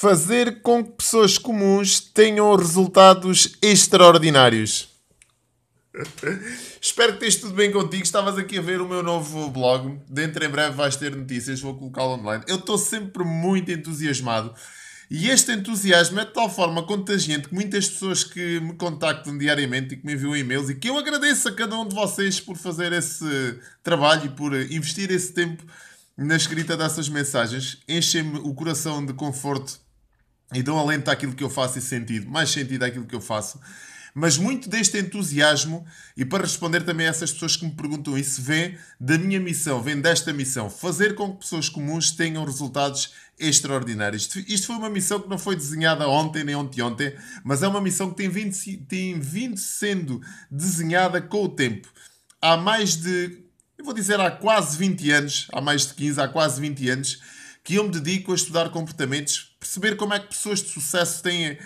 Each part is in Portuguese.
fazer com que pessoas comuns tenham resultados extraordinários. Espero que esteja tudo bem contigo. Estavas aqui a ver o meu novo blog. Dentro em breve vais ter notícias, vou colocá-lo online. Eu estou sempre muito entusiasmado. E este entusiasmo é de tal forma contagiante que muitas pessoas que me contactam diariamente e que me enviam e-mails e que eu agradeço a cada um de vocês por fazer esse trabalho e por investir esse tempo na escrita dessas mensagens, enchem-me o coração de conforto então, além aquilo que eu faço, e sentido, mais sentido àquilo é que eu faço. Mas muito deste entusiasmo, e para responder também a essas pessoas que me perguntam isso, vem da minha missão, vem desta missão, fazer com que pessoas comuns tenham resultados extraordinários. Isto, isto foi uma missão que não foi desenhada ontem nem ontem ontem mas é uma missão que tem vindo, tem vindo sendo desenhada com o tempo. Há mais de, eu vou dizer, há quase 20 anos, há mais de 15, há quase 20 anos, que eu me dedico a estudar comportamentos, perceber como é que pessoas de sucesso têm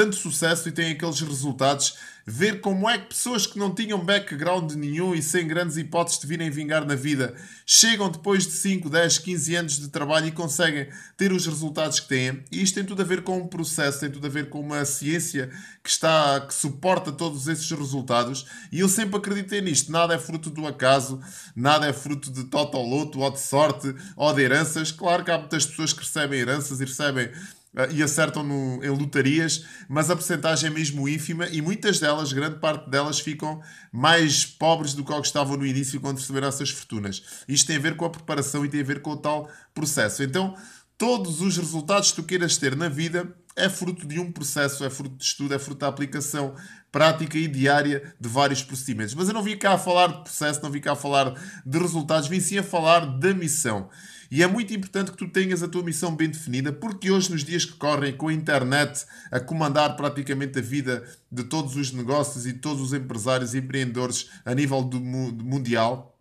tanto sucesso e têm aqueles resultados, ver como é que pessoas que não tinham background nenhum e sem grandes hipóteses de virem vingar na vida, chegam depois de 5, 10, 15 anos de trabalho e conseguem ter os resultados que têm. E isto tem tudo a ver com um processo, tem tudo a ver com uma ciência que está que suporta todos esses resultados. E eu sempre acreditei nisto. Nada é fruto do acaso, nada é fruto de loto ou de sorte ou de heranças. Claro que há muitas pessoas que recebem heranças e recebem ah, e acertam no, em lotarias, mas a porcentagem é mesmo ínfima e muitas delas, grande parte delas, ficam mais pobres do que ao que estavam no início quando receberam essas fortunas. Isto tem a ver com a preparação e tem a ver com o tal processo. Então, todos os resultados que tu queiras ter na vida é fruto de um processo, é fruto de estudo, é fruto da aplicação prática e diária de vários procedimentos. Mas eu não vim cá a falar de processo, não vim cá a falar de resultados, vim sim a falar da missão. E é muito importante que tu tenhas a tua missão bem definida, porque hoje, nos dias que correm, com a internet a comandar praticamente a vida de todos os negócios e de todos os empresários e empreendedores a nível do mundial,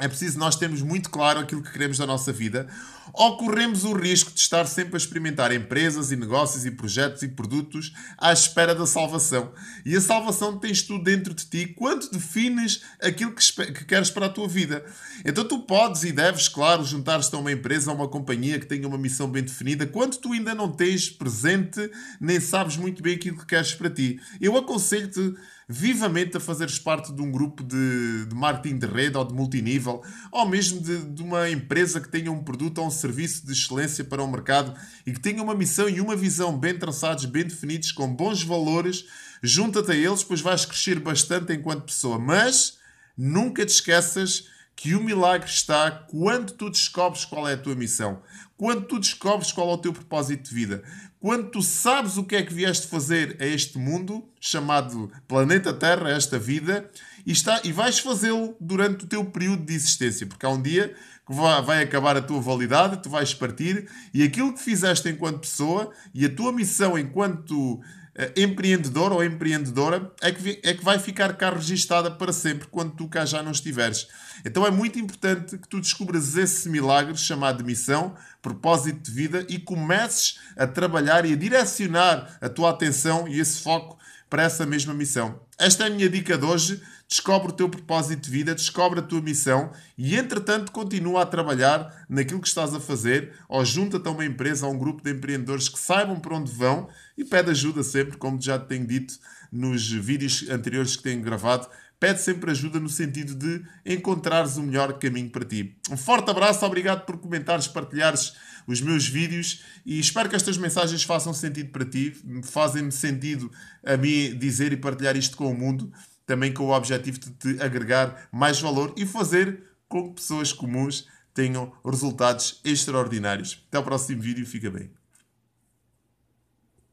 é preciso nós termos muito claro aquilo que queremos da nossa vida, ou corremos o risco de estar sempre a experimentar empresas e negócios e projetos e produtos à espera da salvação. E a salvação tens tu dentro de ti quando defines aquilo que, que queres para a tua vida. Então tu podes e deves, claro, juntar-te a uma empresa, a uma companhia que tenha uma missão bem definida, quando tu ainda não tens presente, nem sabes muito bem aquilo que queres para ti. Eu aconselho-te vivamente a fazeres parte de um grupo de, de marketing de rede ou de multinível, ou mesmo de, de uma empresa que tenha um produto ou um serviço de excelência para o mercado e que tenha uma missão e uma visão bem traçados, bem definidos, com bons valores, junta-te a eles, pois vais crescer bastante enquanto pessoa. Mas nunca te esqueças que o milagre está quando tu descobres qual é a tua missão, quando tu descobres qual é o teu propósito de vida, quando tu sabes o que é que vieste fazer a este mundo, chamado planeta Terra, esta vida, e, está, e vais fazê-lo durante o teu período de existência, porque há um dia que vai acabar a tua validade, tu vais partir, e aquilo que fizeste enquanto pessoa e a tua missão enquanto eh, empreendedor ou empreendedora é que, é que vai ficar cá registada para sempre quando tu cá já não estiveres. Então é muito importante que tu descubras esse milagre chamado missão, propósito de vida e comeces a trabalhar e a direcionar a tua atenção e esse foco para essa mesma missão. Esta é a minha dica de hoje descobre o teu propósito de vida, descobre a tua missão e, entretanto, continua a trabalhar naquilo que estás a fazer ou junta-te a uma empresa, a um grupo de empreendedores que saibam para onde vão e pede ajuda sempre, como já te tenho dito nos vídeos anteriores que tenho gravado. Pede sempre ajuda no sentido de encontrares o melhor caminho para ti. Um forte abraço, obrigado por comentares, partilhares os meus vídeos e espero que estas mensagens façam sentido para ti, fazem-me sentido a mim dizer e partilhar isto com o mundo também com o objetivo de te agregar mais valor e fazer com que pessoas comuns tenham resultados extraordinários. Até o próximo vídeo, fica bem.